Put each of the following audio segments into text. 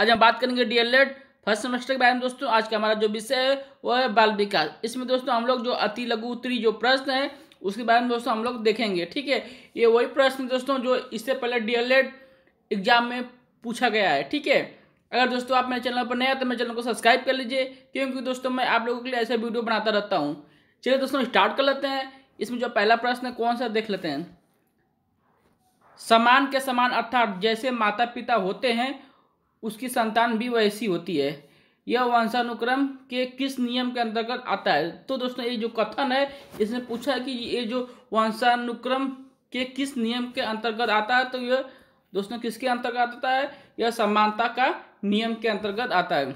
आज हम बात करेंगे डीएलएड फर्स्ट सेमेस्टर के बारे में दोस्तों आज का हमारा जो विषय है वो है बाल विकास इसमें दोस्तों हम लोग जो अति लघु उत्तरी जो प्रश्न है उसके बारे में दोस्तों हम लोग देखेंगे ठीक है ये वही प्रश्न दोस्तों जो इससे पहले डीएलएड एग्जाम में पूछा गया है ठीक है अगर दोस्तों आप मेरे चैनल पर नए हैं तो मेरे चैनल को सब्सक्राइब कर लीजिए क्योंकि दोस्तों मैं आप लोगों के लिए ऐसा वीडियो बनाता रहता हूँ चलिए दोस्तों स्टार्ट कर लेते हैं इसमें जो पहला प्रश्न है कौन सा देख लेते हैं समान के समान अर्थात जैसे माता पिता होते हैं उसकी संतान भी वैसी होती है यह वंशानुक्रम के किस नियम के अंतर्गत आता है तो दोस्तों ये जो कथन है इसमें पूछा है कि ये जो वंशानुक्रम के किस नियम के अंतर्गत आता है तो यह दोस्तों किसके अंतर्गत आता है यह समानता का नियम के अंतर्गत आता है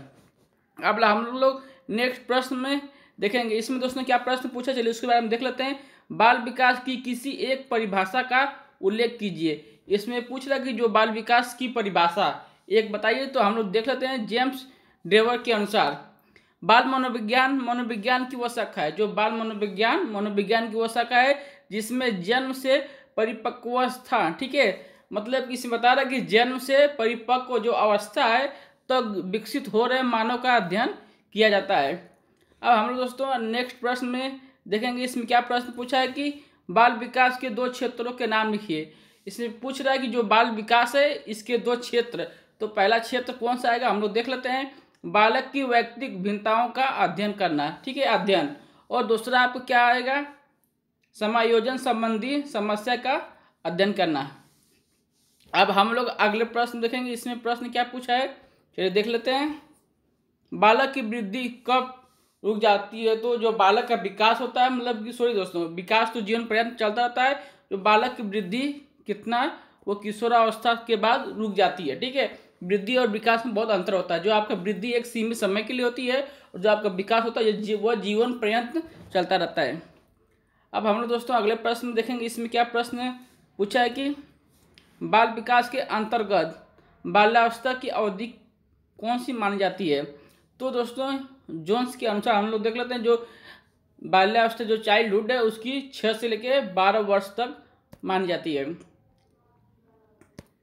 अब हम लोग नेक्स्ट प्रश्न में देखेंगे इसमें दोस्तों क्या प्रश्न पूछा चलिए उसके बारे में देख लेते हैं बाल विकास की किसी एक परिभाषा का उल्लेख कीजिए इसमें पूछ रहा कि जो बाल विकास की परिभाषा एक बताइए तो हम लोग देख लेते हैं जेम्स ड्रेवर के अनुसार बाल मनोविज्ञान मनोविज्ञान की वो शाखा है जो बाल मनोविज्ञान मनोविज्ञान की वो शाखा है जिसमें जन्म से परिपक्वस्था ठीक है मतलब इसमें बता रहा है कि जन्म से परिपक्व जो अवस्था है तो विकसित हो रहे मानव का अध्ययन किया जाता है अब हम लोग दोस्तों नेक्स्ट प्रश्न में देखेंगे इसमें क्या प्रश्न पूछा है कि बाल विकास के दो क्षेत्रों के नाम लिखिए इसमें पूछ रहा है कि जो बाल विकास है इसके दो क्षेत्र तो पहला क्षेत्र कौन सा आएगा हम लोग देख लेते हैं बालक की व्यक्तिक भिन्नताओं का अध्ययन करना ठीक है अध्ययन और दूसरा आपको क्या आएगा समायोजन संबंधी समस्या का अध्ययन करना अब हम लोग अगले प्रश्न देखेंगे इसमें प्रश्न क्या पूछा है चलिए देख लेते हैं बालक की वृद्धि कब रुक जाती है तो जो बालक का विकास होता है मतलब कि सॉरी दोस्तों विकास तो जीवन पर्यंत चलता रहता है जो बालक की वृद्धि कितना वो किशोरावस्था के बाद रुक जाती है ठीक है वृद्धि और विकास में बहुत अंतर होता है जो आपका वृद्धि एक सीमित समय के लिए होती है और जो आपका विकास होता है वह जीवन पर्यंत चलता रहता है अब हम लोग दोस्तों अगले प्रश्न देखेंगे इसमें क्या प्रश्न पूछा है कि बाल विकास के अंतर्गत बाल्यावस्था की अवधि कौन सी मानी जाती है तो दोस्तों जोन्स के अनुसार हम लोग देख लेते हैं जो बाल्यावस्था जो चाइल्डहुड है उसकी छः से लेके बारह वर्ष तक मानी जाती है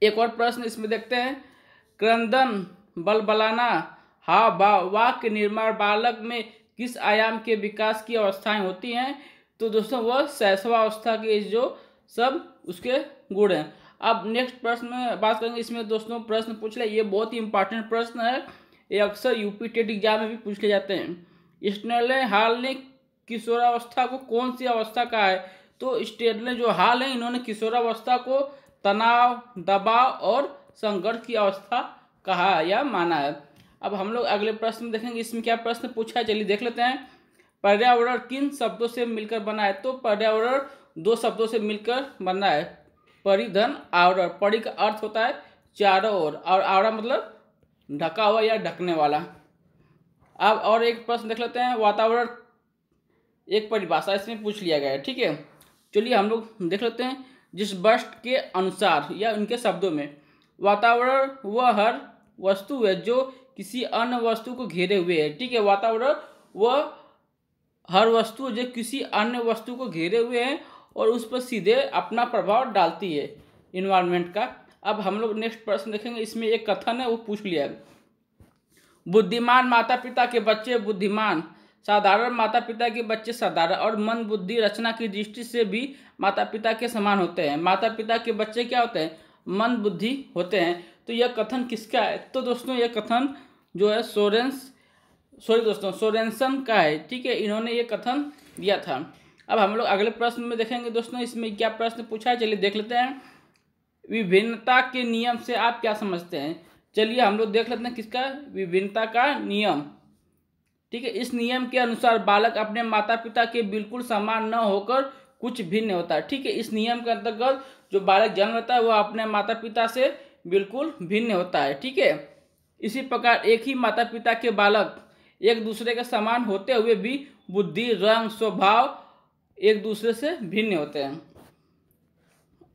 एक और प्रश्न इसमें देखते हैं क्रंदन बलबलाना हा भाव वाक्य निर्माण बालक में किस आयाम के विकास की अवस्थाएं होती हैं तो दोस्तों वह शैशवावस्था के जो सब उसके गुण हैं अब नेक्स्ट प्रश्न में बात करेंगे इसमें दोस्तों प्रश्न पूछ ले ये बहुत ही इंपॉर्टेंट प्रश्न है ये अक्सर यूपी टेट एग्जाम में भी पूछ ले जाते हैं स्टेनले हाल ने किशोरावस्था को कौन सी अवस्था कहा है तो स्टेनले जो हाल है इन्होंने किशोरावस्था को तनाव दबाव और संघर्ष की अवस्था कहा या माना है अब हम लोग अगले प्रश्न देखेंगे इसमें क्या प्रश्न पूछा है चलिए देख लेते हैं पर्यावरण किन शब्दों से मिलकर बना है तो पर्यावरण दो शब्दों से मिलकर बना है परिधन आवरण परि का अर्थ होता है चारों ओर और आवरण मतलब ढका हुआ या ढकने वाला अब और एक प्रश्न देख लेते हैं वातावरण एक परिभाषा इसमें पूछ लिया गया है ठीक है चलिए हम लोग देख लेते हैं जिस वर्ष के अनुसार या उनके शब्दों में वातावरण वह हर वस्तु है जो किसी अन्य वस्तु को घेरे हुए है ठीक है वातावरण वह हर वस्तु जो किसी अन्य वस्तु को घेरे हुए हैं और उस पर सीधे अपना प्रभाव डालती है इन्वायरमेंट का अब हम लोग नेक्स्ट प्रश्न देखेंगे इसमें एक कथन है वो पूछ लिया बुद्धिमान माता पिता के बच्चे बुद्धिमान साधारण माता पिता के बच्चे साधारण और मन बुद्धि रचना की दृष्टि से भी माता पिता के समान होते हैं माता पिता के बच्चे क्या होते हैं मन बुद्धि होते हैं तो यह कथन किसका है तो दोस्तों यह कथन जो है सोरेंस सॉरी दोस्तों सोरेंसन का है ठीक है इन्होंने ये कथन दिया था अब हम लोग अगले प्रश्न में देखेंगे दोस्तों इसमें क्या प्रश्न पूछा है चलिए देख लेते हैं विभिन्नता के नियम से आप क्या समझते हैं चलिए हम लोग देख लेते हैं किसका विभिन्नता का नियम ठीक है इस नियम के अनुसार बालक अपने माता पिता के बिल्कुल समान न होकर कुछ भिन्न होता है ठीक है इस नियम के अंतर्गत जो बालक जन्म लेता है वह अपने माता पिता से बिल्कुल भिन्न होता है ठीक है इसी प्रकार एक ही माता पिता के बालक एक दूसरे के समान होते हुए भी बुद्धि रंग स्वभाव एक दूसरे से भिन्न होते हैं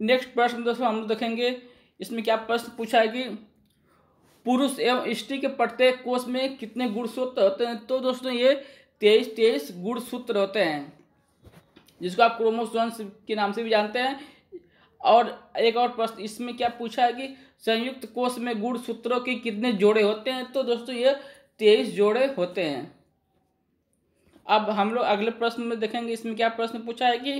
नेक्स्ट प्रश्न दोस्तों हम देखेंगे इसमें क्या प्रश्न पूछा है कि पुरुष एवं स्त्री के प्रत्येक कोष में कितने गुणसूत्र होते हैं तो दोस्तों ये तेईस तेईस गुणसूत्र होते हैं जिसको आप क्रोमोसोम के नाम से भी जानते हैं और एक और प्रश्न इसमें क्या पूछा है कि संयुक्त कोष में गुण सूत्रों के कितने जोड़े होते हैं तो दोस्तों ये तेईस जोड़े होते हैं अब हम लोग अगले प्रश्न में देखेंगे इसमें क्या प्रश्न पूछा है कि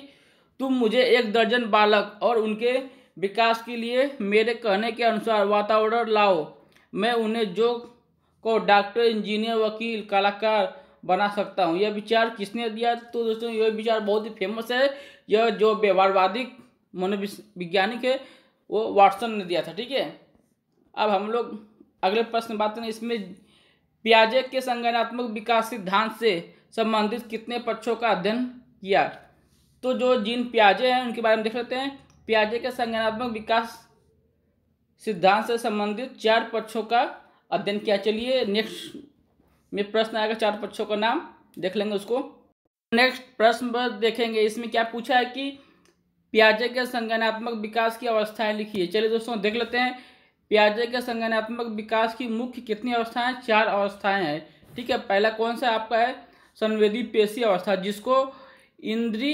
तुम मुझे एक दर्जन बालक और उनके विकास के लिए मेरे कहने के अनुसार वातावरण लाओ मैं उन्हें जो को डॉक्टर इंजीनियर वकील कलाकार बना सकता हूँ यह विचार किसने दिया तो दोस्तों यह विचार बहुत ही फेमस है यह जो व्यवहारवादी मनोविज्ञानिक है वो वाटसन ने दिया था ठीक है अब हम लोग अगले प्रश्न बात करें इसमें प्याजे के संगठनात्मक विकास सिद्धांत से संबंधित कितने पक्षों का अध्ययन किया तो जो जिन प्याजे हैं उनके बारे में देख लेते हैं प्याजे के संगठनात्मक विकास सिद्धांत से संबंधित चार पक्षों का अध्ययन किया चलिए नेक्स्ट में प्रश्न आएगा चार पक्षों का नाम देख लेंगे उसको नेक्स्ट प्रश्न देखेंगे इसमें क्या पूछा है कि प्याजे के संगनात्मक विकास की अवस्थाएं लिखिए चलिए दोस्तों देख लेते हैं प्याजे के संगनात्मक विकास की मुख्य कितनी अवस्थाएं चार अवस्थाएं हैं ठीक है पहला कौन सा आपका है संवेदी पेशी अवस्था जिसको इंद्री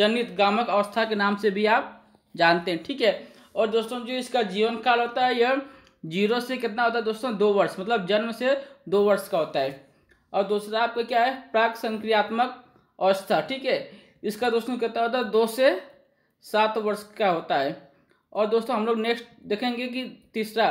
जनित गामक अवस्था के नाम से भी आप जानते हैं ठीक है और दोस्तों जो इसका जीवन काल होता है यह जीरो से कितना होता है दोस्तों दो वर्ष मतलब जन्म से दो वर्ष का होता है और दूसरा आपका क्या है प्राक संक्रियात्मक अवस्था ठीक है इसका दोस्तों कितना होता है दो से सात वर्ष का होता है और दोस्तों हम लोग नेक्स्ट देखेंगे कि तीसरा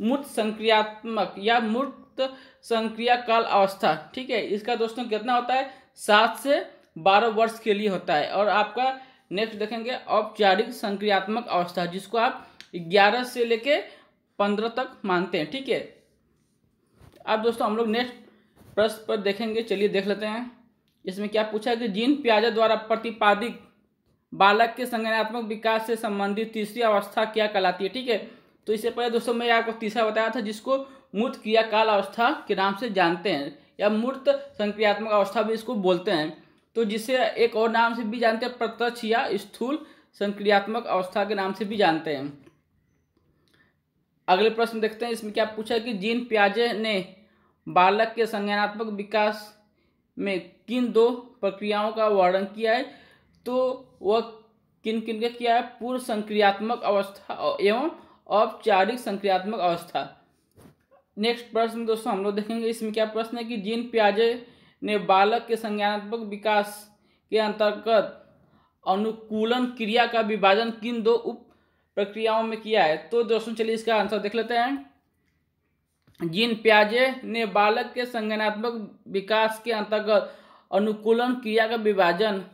मूर्त संक्रियात्मक या मूर्त संक्रिया काल अवस्था ठीक है इसका दोस्तों कितना होता है सात से बारह वर्ष के लिए होता है और आपका नेक्स्ट देखेंगे औपचारिक संक्रियात्मक अवस्था जिसको आप ग्यारह से लेके पंद्रह तक मानते हैं ठीक है अब दोस्तों हम लोग नेक्स्ट प्रश्न पर देखेंगे चलिए देख लेते हैं इसमें क्या पूछा है कि जीन प्याजा द्वारा प्रतिपादित बालक के संज्ञानात्मक विकास से संबंधित तीसरी अवस्था क्या कहलाती है ठीक है तो इससे पहले दोस्तों मैं आपको तीसरा बताया था जिसको मूर्त क्रियाकाल अवस्था के नाम से जानते हैं या मूर्त संक्रियात्मक अवस्था भी इसको बोलते हैं तो जिसे एक और नाम से भी जानते हैं प्रत्यक्ष या स्थूल संक्रियात्मक अवस्था के नाम से भी जानते हैं अगले प्रश्न देखते हैं इसमें क्या पूछा कि जीन प्याजे ने बालक के संज्ञानात्मक विकास में किन दो प्रक्रियाओं का वर्णन किया है तो वह किन किन का किया है पूर्व संक्रियात्मक अवस्था एवं औपचारिक संक्रियात्मक अवस्था नेक्स्ट प्रश्न दोस्तों हम लोग देखेंगे इसमें क्या प्रश्न है कि जीन प्याजे ने बालक के संज्ञानात्मक विकास के अंतर्गत अनुकूलन क्रिया का विभाजन किन दो उप प्रक्रियाओं में किया है तो दोस्तों चलिए इसका आंसर देख लेते हैं जीन प्याजे ने बालक के संज्ञानात्मक विकास के अंतर्गत अनुकूलन क्रिया का विभाजन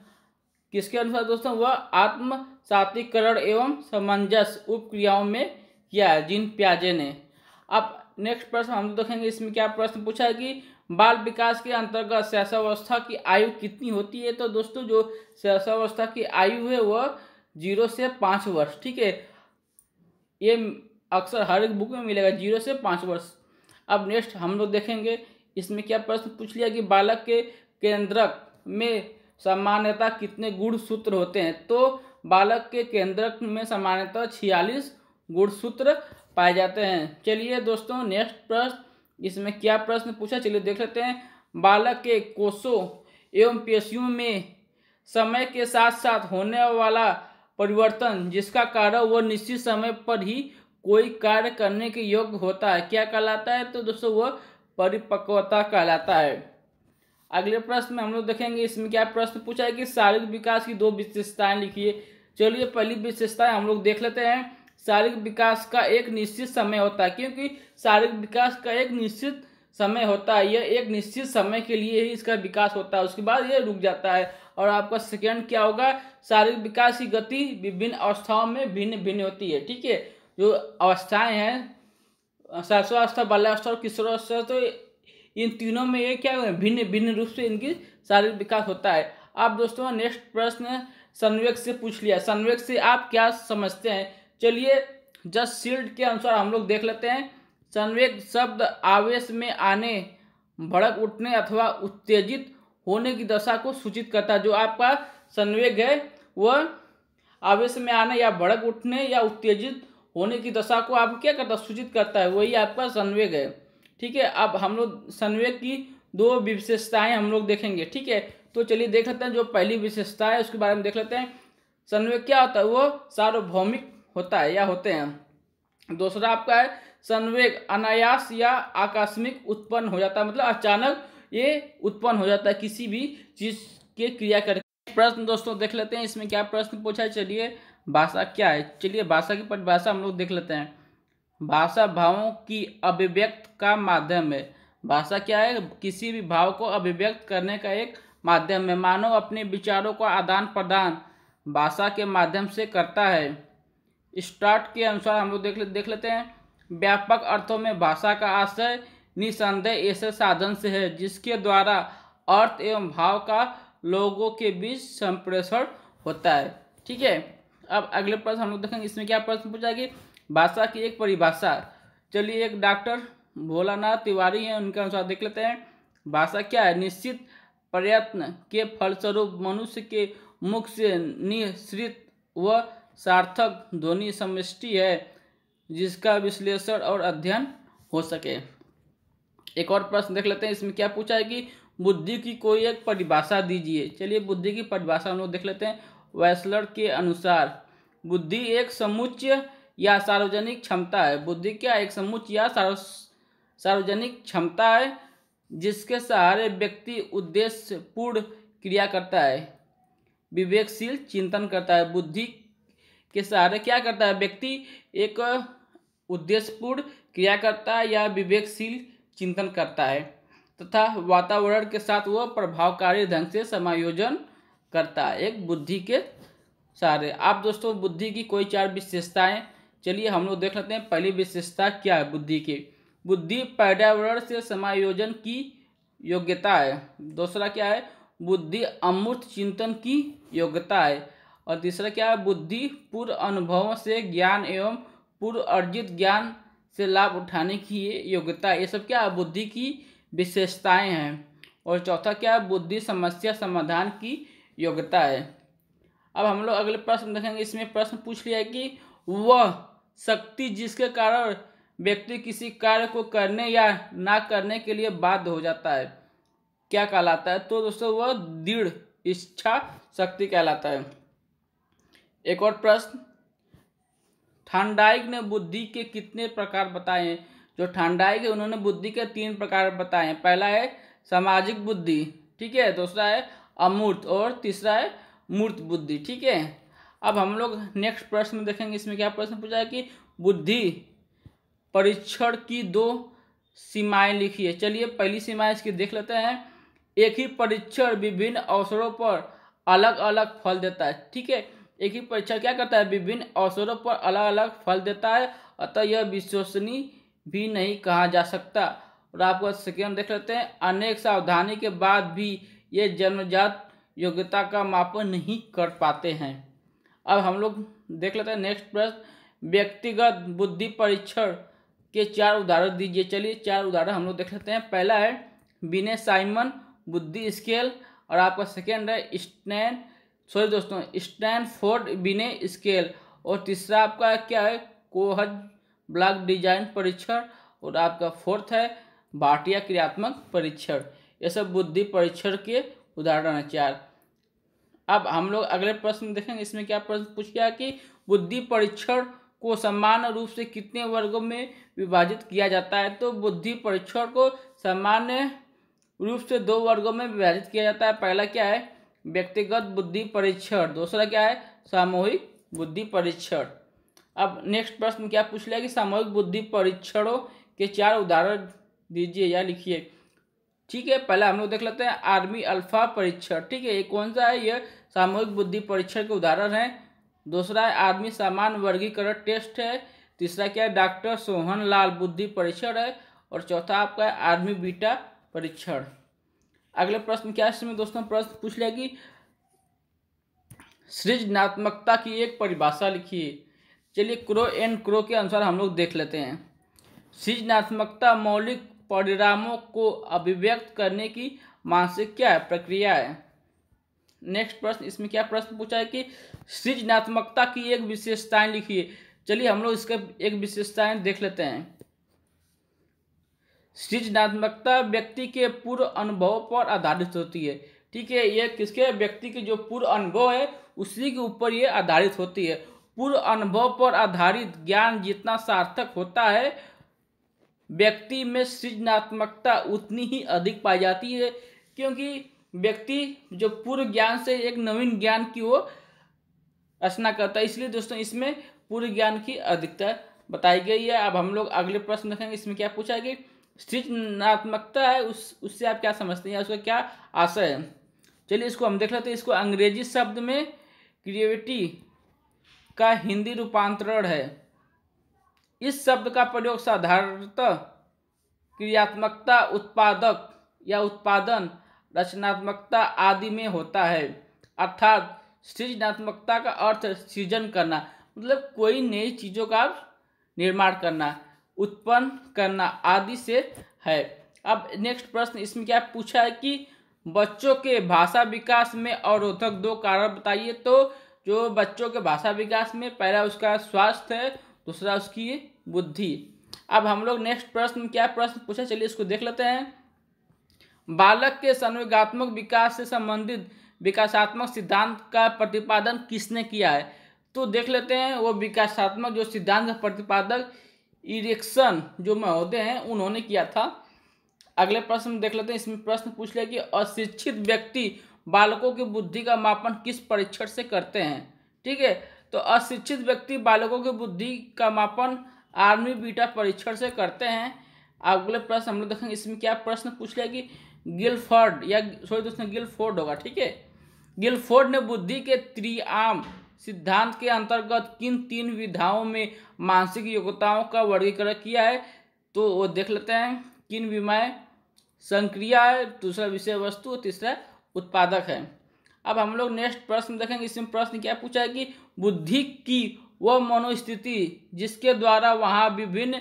किसके अनुसार दोस्तों वह आत्म एवं सामंजस्य उपक्रियाओं में किया है जिन प्याजे ने अब नेक्स्ट प्रश्न हम देखेंगे इसमें क्या प्रश्न पूछा है कि बाल विकास के अंतर्गत शैशवावस्था की आयु कितनी होती है तो दोस्तों जो शैशवावस्था की आयु है वह जीरो से पाँच वर्ष ठीक है ये अक्सर हर एक बुक में मिलेगा जीरो से पाँच वर्ष अब नेक्स्ट हम लोग देखेंगे इसमें क्या प्रश्न पूछ लिया कि बालक के केंद्रक में सामान्यता कितने गुण सूत्र होते हैं तो बालक के केंद्रक में सामान्यतः छियालीस गुणसूत्र पाए जाते हैं चलिए दोस्तों नेक्स्ट प्रश्न इसमें क्या प्रश्न पूछा चलिए देख लेते हैं बालक के कोषों एवं पेशियों में समय के साथ साथ होने वाला परिवर्तन जिसका कारण वह निश्चित समय पर ही कोई कार्य करने के योग्य होता है क्या कहलाता है तो दोस्तों वह परिपक्वता कहलाता है अगले प्रश्न में हम लोग देखेंगे इसमें क्या प्रश्न पूछा है कि शारीरिक विकास की दो विशेषताएं लिखिए चलिए पहली विशेषताएं हम लोग देख लेते हैं शारीरिक विकास का एक निश्चित समय होता है क्योंकि शारीरिक विकास का एक निश्चित समय होता है यह एक निश्चित समय के लिए ही इसका विकास होता है उसके बाद यह रुक जाता है और आपका सेकेंड क्या होगा शारीरिक विकास की गति विभिन्न अवस्थाओं में भिन्न भिन्न होती है ठीक है जो अवस्थाएं हैं सरसों अवस्था बाल्यावस्था और किशोरावस्था तो इन तीनों में ये क्या भिन्न भिन्न रूप से इनकी शारीरिक विकास होता है आप दोस्तों नेक्स्ट प्रश्न संवेक से पूछ लिया संवेक से आप क्या समझते हैं चलिए जस्ट सील्ड के अनुसार हम लोग देख लेते हैं संवेक शब्द आवेश में आने भड़क उठने अथवा उत्तेजित होने की दशा को सूचित करता है जो आपका संवेग है वह आवेश में आने या भड़क उठने या उत्तेजित होने की दशा को आप क्या करता सूचित करता है वही आपका संवेग है ठीक है अब हम लोग संवेग की दो विशेषताएं हम लोग देखेंगे ठीक है तो चलिए देख लेते हैं जो पहली विशेषता है उसके बारे में देख लेते हैं संवेग क्या होता है वो सार्वभौमिक होता है या होते हैं दूसरा आपका है संवेग अनायास या आकस्मिक उत्पन्न हो जाता है मतलब अचानक ये उत्पन्न हो जाता है किसी भी चीज़ के क्रिया करके प्रश्न दोस्तों देख लेते हैं इसमें क्या प्रश्न पूछा है चलिए भाषा क्या है चलिए भाषा की परिभाषा हम लोग देख लेते हैं भाषा भावों की अभिव्यक्त का माध्यम है भाषा क्या है किसी भी भाव को अभिव्यक्त करने का एक माध्यम है मानव अपने विचारों का आदान प्रदान भाषा के माध्यम से करता है स्टार्ट के अनुसार हम लोग देख ले, देख लेते हैं व्यापक अर्थों में भाषा का आशय निसंदेह ऐसे साधन से है जिसके द्वारा अर्थ एवं भाव का लोगों के बीच संप्रेषण होता है ठीक है अब अगले प्रश्न हम लोग देखेंगे इसमें क्या प्रश्न पूछा कि भाषा की एक परिभाषा चलिए एक डॉक्टर भोलानाथ तिवारी हैं उनके अनुसार देख लेते हैं भाषा क्या है निश्चित प्रयत्न के फलस्वरूप मनुष्य के मुख से निश्रित व सार्थक ध्वनि समृष्टि है जिसका विश्लेषण और अध्ययन हो सके एक और प्रश्न देख लेते हैं इसमें क्या पूछा है कि बुद्धि की कोई एक परिभाषा दीजिए चलिए बुद्धि की परिभाषा हम लोग देख लेते हैं वैसलर के अनुसार बुद्धि एक समुच्चय या सार्वजनिक क्षमता है बुद्धि क्या एक समुच या सार्वजनिक क्षमता है जिसके सहारे व्यक्ति उद्देश्य पूर्ण क्रिया करता है विवेकशील चिंतन करता है बुद्धि के सहारे क्या करता है व्यक्ति एक उद्देश्यपूर्ण क्रिया करता है या विवेकशील चिंतन करता है तथा वातावरण के साथ वह प्रभावकारी ढंग से समायोजन करता है एक बुद्धि के सहारे आप दोस्तों बुद्धि की कोई चार विशेषताएं चलिए हम लोग देख लेते हैं पहली विशेषता क्या है बुद्धि की बुद्धि पर्यावरण से समायोजन की योग्यता है दूसरा क्या है बुद्धि अमूर्त चिंतन की योग्यता है और तीसरा क्या है बुद्धि पूर्व अनुभवों से ज्ञान एवं पूर्व अर्जित ज्ञान से लाभ उठाने की योग्यता ये सब क्या है बुद्धि की विशेषताएं हैं और चौथा क्या है बुद्धि समस्या समाधान की योग्यता है अब हम लोग अगले प्रश्न देखेंगे इसमें प्रश्न पूछ लिया है कि वह शक्ति जिसके कारण व्यक्ति किसी कार्य को करने या ना करने के लिए बाध्य हो जाता है क्या कहलाता है तो दोस्तों वह दृढ़ इच्छा शक्ति कहलाता है एक और प्रश्न ठंडाइक ने बुद्धि के कितने प्रकार बताए हैं जो ठंडाइक है उन्होंने बुद्धि के तीन प्रकार बताए हैं पहला है सामाजिक बुद्धि ठीक है दूसरा है अमूर्त और तीसरा है मूर्त बुद्धि ठीक है अब हम लोग नेक्स्ट प्रश्न में देखेंगे इसमें क्या प्रश्न पूछा है कि बुद्धि परीक्षण की दो सीमाएं लिखी है चलिए पहली सीमाएं इसकी देख लेते हैं एक ही परीक्षण विभिन्न अवसरों पर अलग अलग फल देता है ठीक है एक ही परीक्षण क्या करता है विभिन्न अवसरों पर अलग अलग फल देता है अतः यह विश्वसनीय भी नहीं कहा जा सकता और आपको सेकेंड देख लेते हैं अनेक सावधानी के बाद भी ये जन्मजात योग्यता का मापन नहीं कर पाते हैं अब हम लोग देख लेते हैं नेक्स्ट प्रश्न व्यक्तिगत बुद्धि परीक्षण के चार उदाहरण दीजिए चलिए चार उदाहरण हम लोग देख लेते हैं पहला है बिने साइमन बुद्धि स्केल और आपका सेकेंड है स्टैन सॉरी दोस्तों फोर्ड बिने स्केल और तीसरा आपका क्या है कोहज ब्लॉक डिजाइन परीक्षण और आपका फोर्थ है भाटिया क्रियात्मक परीक्षण ये सब बुद्धि परीक्षण के उदाहरण है चार अब हम लोग अगले प्रश्न देखेंगे इसमें क्या प्रश्न पूछ गया कि बुद्धि परीक्षण को सामान्य रूप से कितने वर्गों में विभाजित किया जाता है तो बुद्धि परीक्षण को सामान्य रूप से दो वर्गों में विभाजित किया जाता है पहला क्या है व्यक्तिगत बुद्धि परीक्षण दूसरा क्या है सामूहिक बुद्धि परीक्षण अब नेक्स्ट प्रश्न क्या पूछ लिया कि सामूहिक बुद्धि परीक्षणों के चार उदाहरण दीजिए या लिखिए ठीक है पहला हम लोग देख लेते हैं आर्मी अल्फा परीक्षण ठीक है ये कौन सा है ये सामूहिक बुद्धि परीक्षण के उदाहरण है दूसरा है आर्मी सामान वर्गीकरण टेस्ट है तीसरा क्या है डॉक्टर सोहन लाल बुद्धि परीक्षण है और चौथा आपका है आर्मी बीटा परीक्षण अगले प्रश्न क्या इसमें दोस्तों प्रश्न पूछ लिया कि सृजनात्मकता की एक परिभाषा लिखिए चलिए क्रो एंड क्रो के अनुसार हम लोग देख लेते हैं सृजनात्मकता मौलिक परिणामों को अभिव्यक्त करने की मानसिक क्या है प्रक्रिया है नेक्स्ट प्रश्न इसमें क्या प्रश्न पूछा है कि सृजनात्मकता की एक विशेषताएं लिखिए चलिए हम लोग इसका एक विशेषताएं देख लेते हैं सृजनात्मकता व्यक्ति के पूर्व अनुभव पर आधारित होती है ठीक है ये किसके व्यक्ति के जो पूर्व अनुभव है उसी के ऊपर ये आधारित होती है पूर्व अनुभव पर आधारित ज्ञान जितना सार्थक होता है व्यक्ति में सृजनात्मकता उतनी ही अधिक पाई जाती है क्योंकि व्यक्ति जो पूर्व ज्ञान से एक नवीन ज्ञान की ओर रचना करता है इसलिए दोस्तों इसमें पूर्व ज्ञान की अधिकता बताई गई है अब हम लोग अगले प्रश्न देखेंगे इसमें क्या पूछा है कि सृजनात्मकता है उस उससे आप क्या समझते हैं उसका क्या आशय है चलिए इसको हम देख लेते हैं इसको अंग्रेजी शब्द में क्रिएविटी का हिंदी रूपांतरण है इस शब्द का प्रयोग साधारणत क्रियात्मकता उत्पादक या उत्पादन रचनात्मकता आदि में होता है अर्थात सृजनात्मकता का अर्थ सृजन करना मतलब कोई नई चीज़ों का निर्माण करना उत्पन्न करना आदि से है अब नेक्स्ट प्रश्न इसमें क्या पूछा है कि बच्चों के भाषा विकास में अवरोधक दो कारण बताइए तो जो बच्चों के भाषा विकास में पहला उसका स्वास्थ्य है दूसरा उसकी बुद्धि अब हम लोग नेक्स्ट प्रश्न क्या प्रश्न पूछा चलिए इसको देख लेते हैं बालक के संवेगात्मक विकास से संबंधित विकासात्मक सिद्धांत का प्रतिपादन किसने किया है तो देख लेते हैं वो विकासात्मक जो सिद्धांत प्रतिपादक इरेक्शन जो महोदय हैं उन्होंने किया था अगले प्रश्न देख लेते हैं इसमें प्रश्न पूछ लिया कि अशिक्षित व्यक्ति बालकों की बुद्धि का मापन किस परीक्षण से करते हैं ठीक है तो अशिक्षित व्यक्ति बालकों की बुद्धि का मापन आर्मी बीटा परीक्षण से करते हैं अगले प्रश्न हम लोग देखेंगे इसमें क्या प्रश्न पूछ लिया कि गिलफोर्ड या सॉरी दोस्तों गिलफोर्ड होगा ठीक है गिलफोर्ड ने बुद्धि के त्रिआम सिद्धांत के अंतर्गत किन तीन विधाओं में मानसिक योग्यताओं का वर्गीकरण किया है तो वो देख लेते हैं किन विमाएँ संक्रिया है दूसरा विषय वस्तु तीसरा उत्पादक है अब हम लोग नेक्स्ट प्रश्न देखेंगे इसमें प्रश्न क्या पूछा है कि बुद्धि की वह मनोस्थिति जिसके द्वारा वहाँ विभिन्न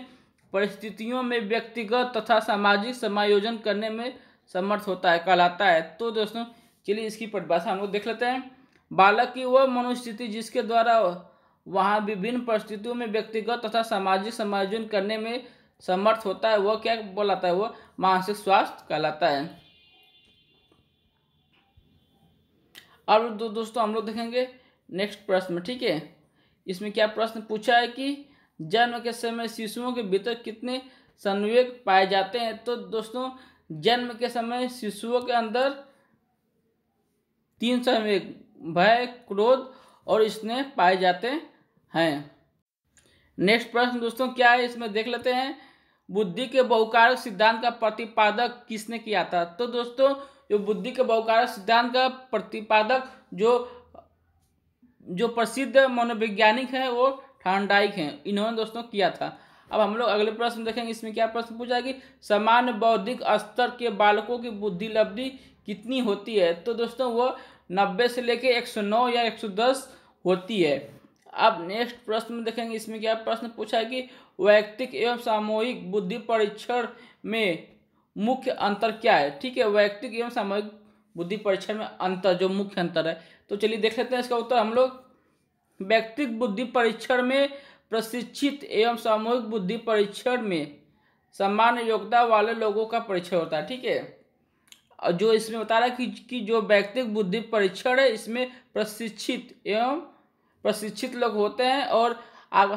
परिस्थितियों में व्यक्तिगत तथा सामाजिक समायोजन करने में समर्थ होता है कहलाता है तो दोस्तों चलिए इसकी परिभाषा हम लोग देख लेते हैं बालक की वह मनोस्थिति जिसके द्वारा वहाँ विभिन्न परिस्थितियों में व्यक्तिगत तथा सामाजिक समायोजन करने में समर्थ होता है वह क्या बोलाता है वह मानसिक स्वास्थ्य कहलाता है अब दो, दोस्तों हम लोग देखेंगे नेक्स्ट प्रश्न ठीक है इसमें क्या प्रश्न पूछा है कि जन्म के समय शिशुओं के भीतर कितने संवेग पाए जाते हैं तो दोस्तों जन्म के समय शिशुओं के अंदर तीन संवेग भय क्रोध और स्नेह पाए जाते हैं नेक्स्ट प्रश्न दोस्तों क्या है इसमें देख लेते हैं बुद्धि के बहुकारक सिद्धांत का प्रतिपादक किसने किया था तो दोस्तों जो बुद्धि के बहुकारक सिद्धांत का प्रतिपादक जो जो प्रसिद्ध मनोवैज्ञानिक हैं वो ठांडाइक हैं इन्होंने दोस्तों किया था अब हम लोग अगले प्रश्न देखेंगे इसमें क्या प्रश्न पूछा कि समान बौद्धिक स्तर के बालकों की बुद्धि लब्धि कितनी होती है तो दोस्तों वो नब्बे से लेके 109 या 110 होती है अब नेक्स्ट प्रश्न में देखेंगे इसमें क्या प्रश्न पूछा है कि वैयक्तिक एवं सामूहिक बुद्धि परीक्षण में मुख्य अंतर क्या है ठीक है वैयक्तिक एवं सामूहिक बुद्धि परीक्षण में अंतर जो मुख्य अंतर है तो चलिए देख लेते हैं इसका उत्तर हम लोग व्यक्तिगत बुद्धि परीक्षण में प्रशिक्षित एवं सामूहिक बुद्धि परीक्षण में सामान्य योग्यता वाले लोगों का परीक्षण होता है ठीक है और जो इसमें बता रहा है कि, कि जो व्यक्तिगत बुद्धि परीक्षण है इसमें प्रशिक्षित एवं प्रशिक्षित लोग होते हैं और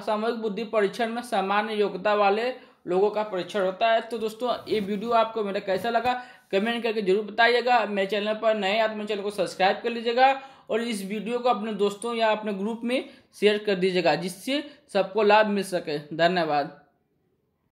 सामूहिक बुद्धि परीक्षण में सामान्य योग्यता वाले लोगों का परीक्षण होता है तो दोस्तों ये वीडियो आपको मेरा कैसा लगा कमेंट करके जरूर बताइएगा मेरे चैनल पर नए आदमी चैनल को सब्सक्राइब कर लीजिएगा और इस वीडियो को अपने दोस्तों या अपने ग्रुप में शेयर कर दीजिएगा जिससे सबको लाभ मिल सके धन्यवाद